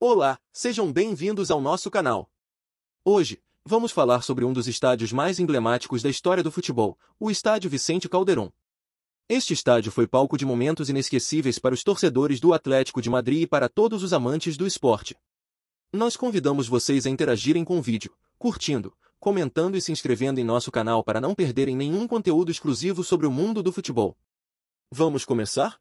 Olá, sejam bem-vindos ao nosso canal. Hoje, vamos falar sobre um dos estádios mais emblemáticos da história do futebol, o Estádio Vicente Calderón. Este estádio foi palco de momentos inesquecíveis para os torcedores do Atlético de Madrid e para todos os amantes do esporte. Nós convidamos vocês a interagirem com o vídeo, curtindo, comentando e se inscrevendo em nosso canal para não perderem nenhum conteúdo exclusivo sobre o mundo do futebol. Vamos começar?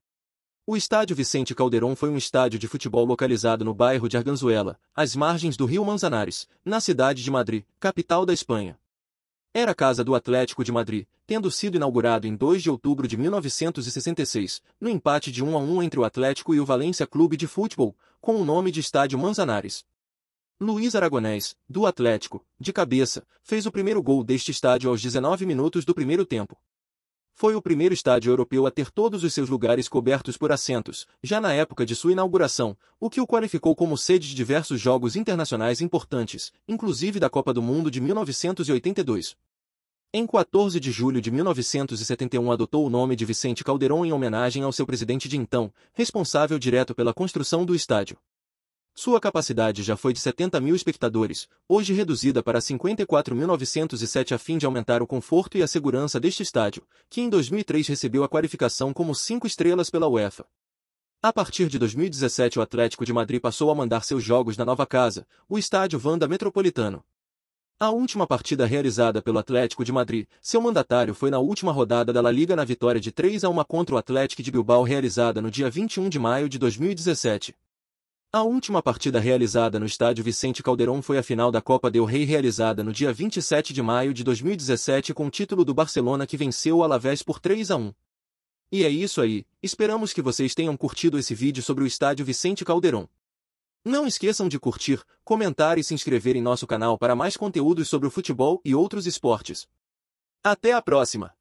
O estádio Vicente Calderon foi um estádio de futebol localizado no bairro de Arganzuela, às margens do rio Manzanares, na cidade de Madrid, capital da Espanha. Era a casa do Atlético de Madrid, tendo sido inaugurado em 2 de outubro de 1966, no empate de 1 a 1 entre o Atlético e o Valência Clube de Futebol, com o nome de Estádio Manzanares. Luiz Aragonés, do Atlético, de cabeça, fez o primeiro gol deste estádio aos 19 minutos do primeiro tempo. Foi o primeiro estádio europeu a ter todos os seus lugares cobertos por assentos, já na época de sua inauguração, o que o qualificou como sede de diversos jogos internacionais importantes, inclusive da Copa do Mundo de 1982. Em 14 de julho de 1971 adotou o nome de Vicente Calderon em homenagem ao seu presidente de então, responsável direto pela construção do estádio. Sua capacidade já foi de 70 mil espectadores, hoje reduzida para 54.907 a fim de aumentar o conforto e a segurança deste estádio, que em 2003 recebeu a qualificação como 5 estrelas pela UEFA. A partir de 2017 o Atlético de Madrid passou a mandar seus jogos na nova casa, o estádio Vanda Metropolitano. A última partida realizada pelo Atlético de Madrid, seu mandatário foi na última rodada da La Liga na vitória de 3 a 1 contra o Atlético de Bilbao realizada no dia 21 de maio de 2017. A última partida realizada no estádio Vicente Calderón foi a final da Copa del Rei realizada no dia 27 de maio de 2017 com o título do Barcelona que venceu o Alavés por 3 a 1. E é isso aí, esperamos que vocês tenham curtido esse vídeo sobre o estádio Vicente Calderón. Não esqueçam de curtir, comentar e se inscrever em nosso canal para mais conteúdos sobre o futebol e outros esportes. Até a próxima!